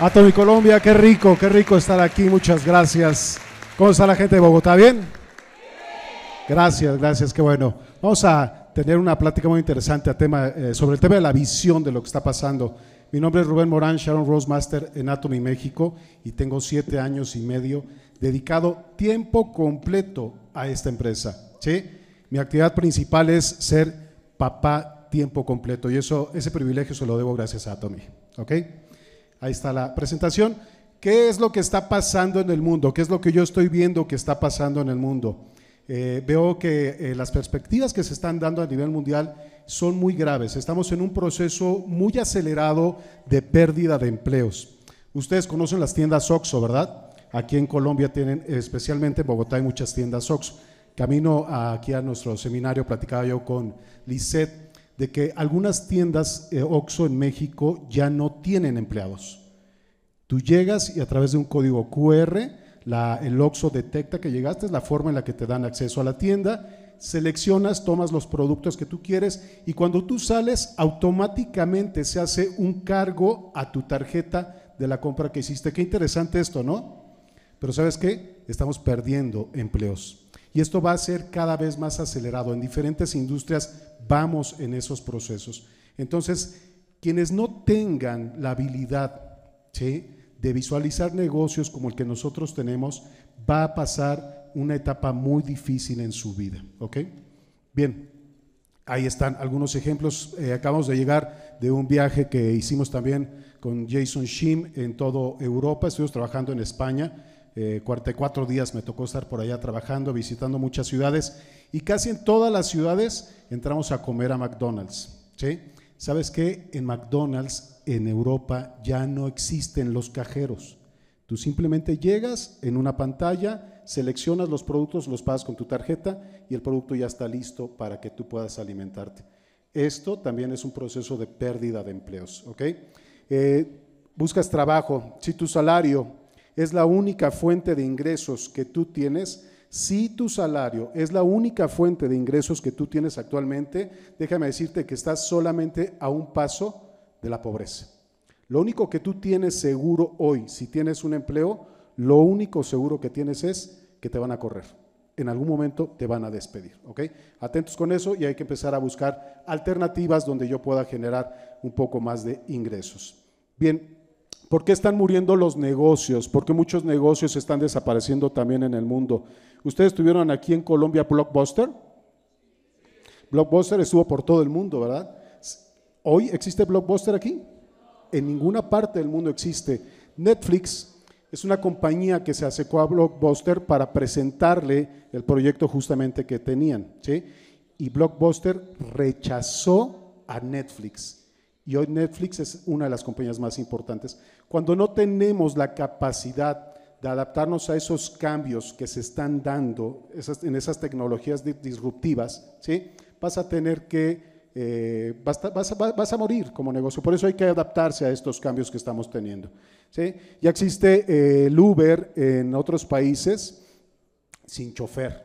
Atomi Colombia, qué rico, qué rico estar aquí, muchas gracias. ¿Cómo está la gente de Bogotá? ¿Bien? Gracias, gracias, qué bueno. Vamos a tener una plática muy interesante a tema, eh, sobre el tema de la visión de lo que está pasando. Mi nombre es Rubén Morán, Sharon Rose Master en Atomy México y tengo siete años y medio dedicado tiempo completo a esta empresa. Mi actividad principal es ser papá tiempo completo y eso, ese privilegio se lo debo gracias a Atomy. ¿okay? Ahí está la presentación. ¿Qué es lo que está pasando en el mundo? ¿Qué es lo que yo estoy viendo que está pasando en el mundo? Eh, veo que eh, las perspectivas que se están dando a nivel mundial son muy graves. Estamos en un proceso muy acelerado de pérdida de empleos. Ustedes conocen las tiendas OXO, ¿verdad? Aquí en Colombia tienen, especialmente en Bogotá, hay muchas tiendas OXO. Camino aquí a nuestro seminario platicaba yo con Lisette de que algunas tiendas eh, OXO en México ya no tienen empleados. Tú llegas y a través de un código QR, el OXO detecta que llegaste, es la forma en la que te dan acceso a la tienda, seleccionas, tomas los productos que tú quieres y cuando tú sales automáticamente se hace un cargo a tu tarjeta de la compra que hiciste. Qué interesante esto, ¿no? Pero sabes qué? Estamos perdiendo empleos. Y esto va a ser cada vez más acelerado. En diferentes industrias vamos en esos procesos. Entonces, quienes no tengan la habilidad de visualizar negocios como el que nosotros tenemos, va a pasar una etapa muy difícil en su vida. Bien, ahí están algunos ejemplos. Eh, acabamos de llegar de un viaje que hicimos también con Jason Shim en toda Europa. Estuvimos trabajando en España 44 eh, días me tocó estar por allá trabajando, visitando muchas ciudades y casi en todas las ciudades entramos a comer a McDonald's. ¿Sabes qué? En McDonald's en Europa ya no existen los cajeros. Tú simplemente llegas en una pantalla, seleccionas los productos, los pagas con tu tarjeta y el producto ya está listo para que tú puedas alimentarte. Esto también es un proceso de pérdida de empleos. Eh, buscas trabajo, si tu salario es la única fuente de ingresos que tú tienes, si tu salario es la única fuente de ingresos que tú tienes actualmente, déjame decirte que estás solamente a un paso de la pobreza. Lo único que tú tienes seguro hoy, si tienes un empleo, lo único seguro que tienes es que te van a correr. En algún momento te van a despedir, ¿ok? Atentos con eso y hay que empezar a buscar alternativas donde yo pueda generar un poco más de ingresos. Bien, ¿Por qué están muriendo los negocios? ¿Por qué muchos negocios están desapareciendo también en el mundo? ¿Ustedes tuvieron aquí en Colombia Blockbuster? Blockbuster estuvo por todo el mundo, ¿verdad? ¿Hoy existe Blockbuster aquí? En ninguna parte del mundo existe. Netflix es una compañía que se acercó a Blockbuster para presentarle el proyecto justamente que tenían, ¿sí? Y Blockbuster rechazó a Netflix y hoy Netflix es una de las compañías más importantes, cuando no tenemos la capacidad de adaptarnos a esos cambios que se están dando en esas tecnologías disruptivas, ¿sí? vas a tener que, eh, vas, a morir como negocio. Por eso hay que adaptarse a estos cambios que estamos teniendo. ¿sí? Ya existe eh, el Uber en otros países sin chofer.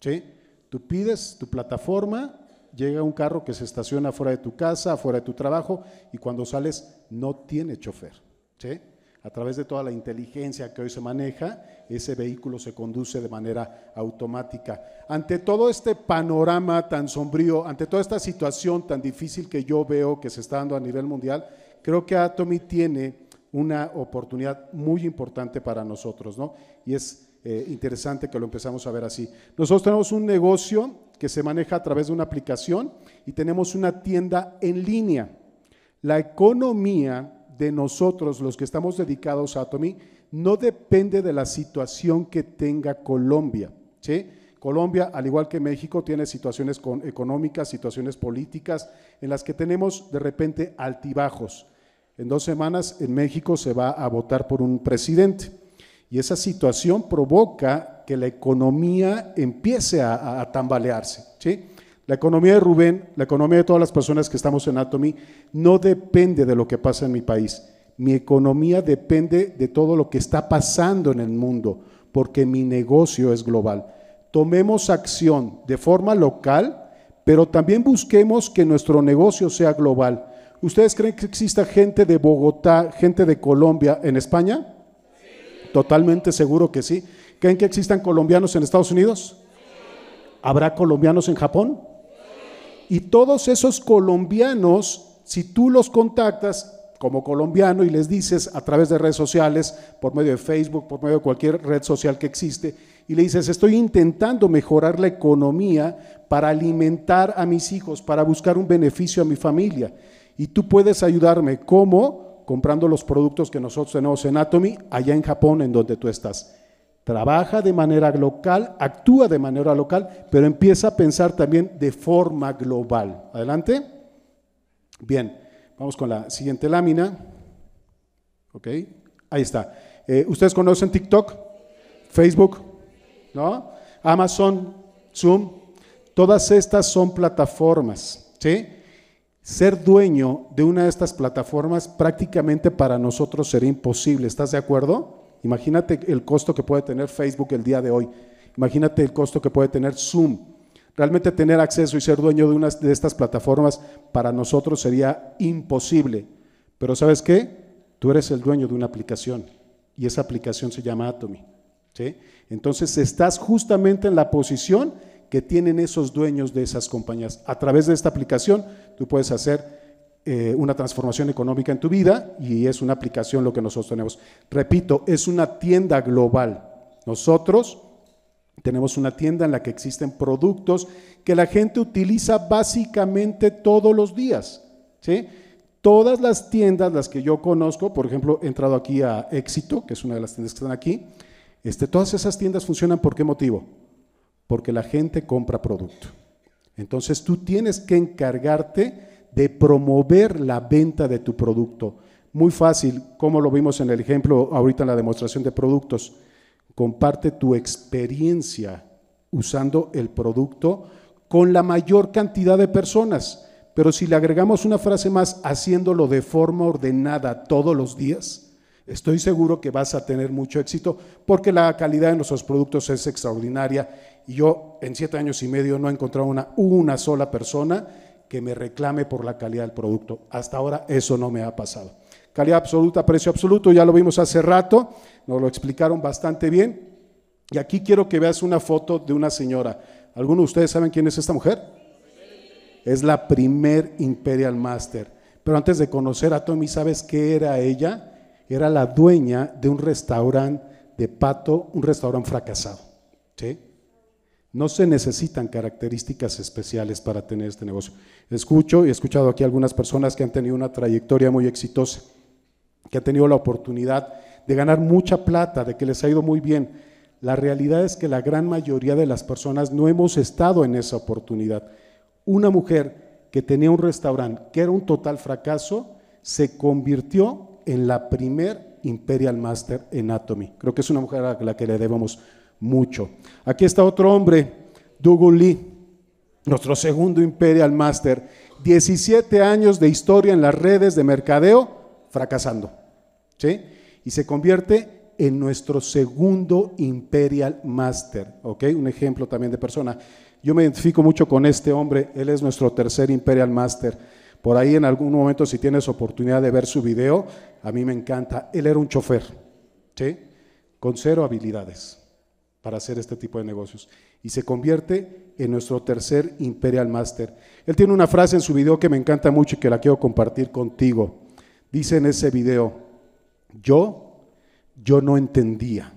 ¿sí? Tú pides tu plataforma, llega un carro que se estaciona fuera de tu casa, fuera de tu trabajo, y cuando sales no tiene chofer. A través de toda la inteligencia que hoy se maneja, ese vehículo se conduce de manera automática. Ante todo este panorama tan sombrío, ante toda esta situación tan difícil que yo veo que se está dando a nivel mundial, creo que Atomy tiene una oportunidad muy importante para nosotros, ¿no? Y es eh, interesante que lo empezamos a ver así. Nosotros tenemos un negocio que se maneja a través de una aplicación y tenemos una tienda en línea. La economía de nosotros, los que estamos dedicados a Atomy, no depende de la situación que tenga Colombia. ¿sí? Colombia, al igual que México, tiene situaciones económicas, situaciones políticas, en las que tenemos de repente altibajos. En dos semanas en México se va a votar por un presidente y esa situación provoca que la economía empiece a, tambalearse. La economía de Rubén, la economía de todas las personas que estamos en Atomy, no depende de lo que pasa en mi país. Mi economía depende de todo lo que está pasando en el mundo, porque mi negocio es global. Tomemos acción de forma local, pero también busquemos que nuestro negocio sea global. ¿Ustedes creen que exista gente de Bogotá, gente de Colombia en España? Totalmente seguro que sí. ¿Creen que existan colombianos en Estados Unidos? ¿Habrá colombianos en Japón? Y todos esos colombianos, si tú los contactas como colombiano y les dices a través de redes sociales, por medio de Facebook, por medio de cualquier red social que existe, y le dices, estoy intentando mejorar la economía para alimentar a mis hijos, para buscar un beneficio a mi familia. Y tú puedes ayudarme, ¿cómo? Comprando los productos que nosotros tenemos en Atomy, allá en Japón, en donde tú estás trabaja de manera local, actúa de manera local, pero empieza a pensar también de forma global. Adelante. Bien, vamos con la siguiente lámina. Ok, ahí está. Eh, ¿Ustedes conocen TikTok? Facebook, ¿no? Amazon, Zoom, todas estas son plataformas, ¿sí? Ser dueño de una de estas plataformas prácticamente para nosotros sería imposible, ¿estás de acuerdo? Imagínate el costo que puede tener Facebook el día de hoy. Imagínate el costo que puede tener Zoom. Realmente tener acceso y ser dueño de una de estas plataformas para nosotros sería imposible. Pero ¿sabes qué? Tú eres el dueño de una aplicación y esa aplicación se llama Atomy. Entonces estás justamente en la posición que tienen esos dueños de esas compañías. A través de esta aplicación tú puedes hacer eh, una transformación económica en tu vida y es una aplicación lo que nosotros tenemos. Repito, es una tienda global. Nosotros tenemos una tienda en la que existen productos que la gente utiliza básicamente todos los días. ¿sí? Todas las tiendas, las que yo conozco, por ejemplo, he entrado aquí a Éxito, que es una de las tiendas que están aquí, este, todas esas tiendas funcionan por qué motivo? Porque la gente compra producto. Entonces tú tienes que encargarte de promover la venta de tu producto. Muy fácil, como lo vimos en el ejemplo ahorita en la demostración de productos. Comparte tu experiencia usando el producto con la mayor cantidad de personas. Pero si le agregamos una frase más, haciéndolo de forma ordenada todos los días, estoy seguro que vas a tener mucho éxito porque la calidad de nuestros productos es extraordinaria. Y yo en siete años y medio no he encontrado una, una sola persona que me reclame por la calidad del producto. Hasta ahora eso no me ha pasado. Calidad absoluta, precio absoluto, ya lo vimos hace rato, nos lo explicaron bastante bien. Y aquí quiero que veas una foto de una señora. ¿Alguno de ustedes saben quién es esta mujer? Es la primer Imperial Master. Pero antes de conocer a Tommy, ¿sabes qué era ella? Era la dueña de un restaurante de pato, un restaurante fracasado. ¿sí? No se necesitan características especiales para tener este negocio. Escucho y he escuchado aquí algunas personas que han tenido una trayectoria muy exitosa, que han tenido la oportunidad de ganar mucha plata, de que les ha ido muy bien. La realidad es que la gran mayoría de las personas no hemos estado en esa oportunidad. Una mujer que tenía un restaurante que era un total fracaso, se convirtió en la primer Imperial Master en Atomy. Creo que es una mujer a la que le debemos mucho. Aquí está otro hombre, Dougal Lee, nuestro segundo Imperial Master, 17 años de historia en las redes de mercadeo, fracasando. Y se convierte en nuestro segundo Imperial Master, Un ejemplo también de persona. Yo me identifico mucho con este hombre, él es nuestro tercer Imperial Master. Por ahí en algún momento si tienes oportunidad de ver su video, a mí me encanta. Él era un chofer, Con cero habilidades para hacer este tipo de negocios. Y se convierte en nuestro tercer Imperial Master. Él tiene una frase en su video que me encanta mucho y que la quiero compartir contigo. Dice en ese video, yo, yo no entendía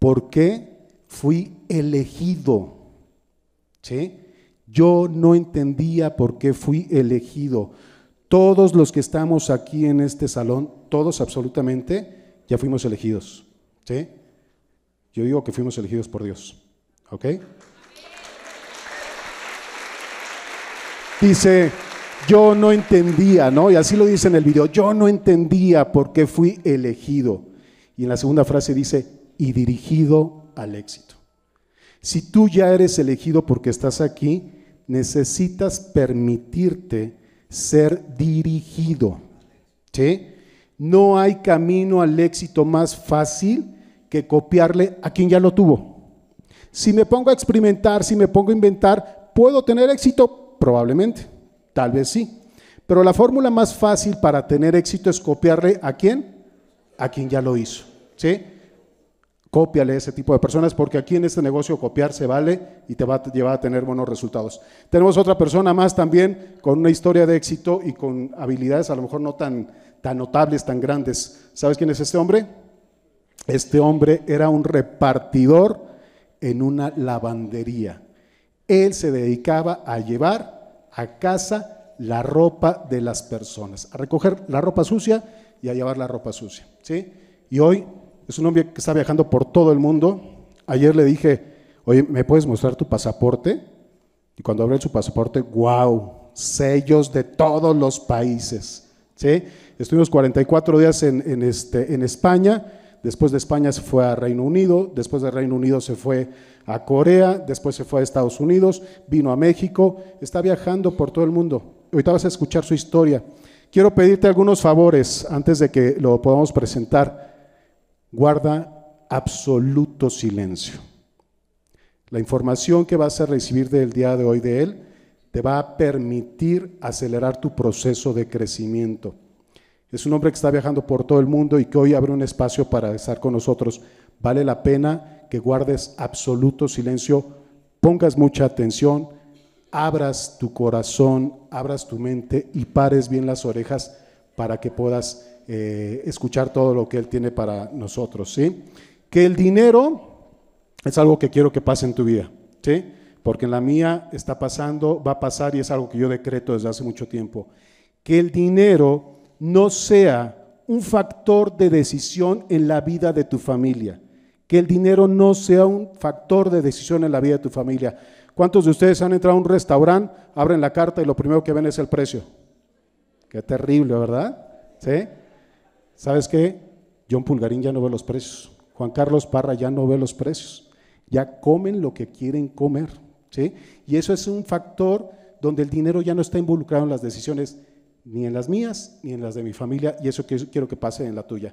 por qué fui elegido. ¿Sí? Yo no entendía por qué fui elegido. Todos los que estamos aquí en este salón, todos absolutamente, ya fuimos elegidos. ¿Sí? Yo digo que fuimos elegidos por Dios. ¿Ok? Dice, yo no entendía, ¿no? Y así lo dice en el video, yo no entendía por qué fui elegido. Y en la segunda frase dice, y dirigido al éxito. Si tú ya eres elegido porque estás aquí, necesitas permitirte ser dirigido. ¿Sí? No hay camino al éxito más fácil que copiarle a quien ya lo tuvo. Si me pongo a experimentar, si me pongo a inventar, ¿puedo tener éxito? Probablemente, tal vez sí. Pero la fórmula más fácil para tener éxito es copiarle a quién? A quien ya lo hizo. ¿Sí? Cópiale a ese tipo de personas porque aquí en este negocio copiar se vale y te va a llevar a tener buenos resultados. Tenemos otra persona más también con una historia de éxito y con habilidades a lo mejor no tan, tan notables, tan grandes. ¿Sabes quién es este hombre? Este hombre era un repartidor en una lavandería. Él se dedicaba a llevar a casa la ropa de las personas, a recoger la ropa sucia y a llevar la ropa sucia. ¿sí? Y hoy es un hombre que está viajando por todo el mundo. Ayer le dije, oye, ¿me puedes mostrar tu pasaporte? Y cuando abrí su pasaporte, wow, sellos de todos los países. ¿sí? Estuvimos 44 días en, este, en España después de España se fue a Reino Unido, después de Reino Unido se fue a Corea, después se fue a Estados Unidos, vino a México, está viajando por todo el mundo. Ahorita vas a escuchar su historia. Quiero pedirte algunos favores antes de que lo podamos presentar. Guarda absoluto silencio. La información que vas a recibir del día de hoy de él te va a permitir acelerar tu proceso de crecimiento. Es un hombre que está viajando por todo el mundo y que hoy abre un espacio para estar con nosotros. Vale la pena que guardes absoluto silencio, pongas mucha atención, abras tu corazón, abras tu mente y pares bien las orejas para que puedas eh, escuchar todo lo que Él tiene para nosotros. ¿sí? Que el dinero es algo que quiero que pase en tu vida. ¿sí? Porque en la mía está pasando, va a pasar y es algo que yo decreto desde hace mucho tiempo. Que el dinero no sea un factor de decisión en la vida de tu familia. Que el dinero no sea un factor de decisión en la vida de tu familia. ¿Cuántos de ustedes han entrado a un restaurante, abren la carta y lo primero que ven es el precio? Qué terrible, ¿verdad? ¿Sí? ¿Sabes qué? John Pulgarín ya no ve los precios. Juan Carlos Parra ya no ve los precios. Ya comen lo que quieren comer. ¿Sí? Y eso es un factor donde el dinero ya no está involucrado en las decisiones ni en las mías ni en las de mi familia, y eso quiero que pase en la tuya.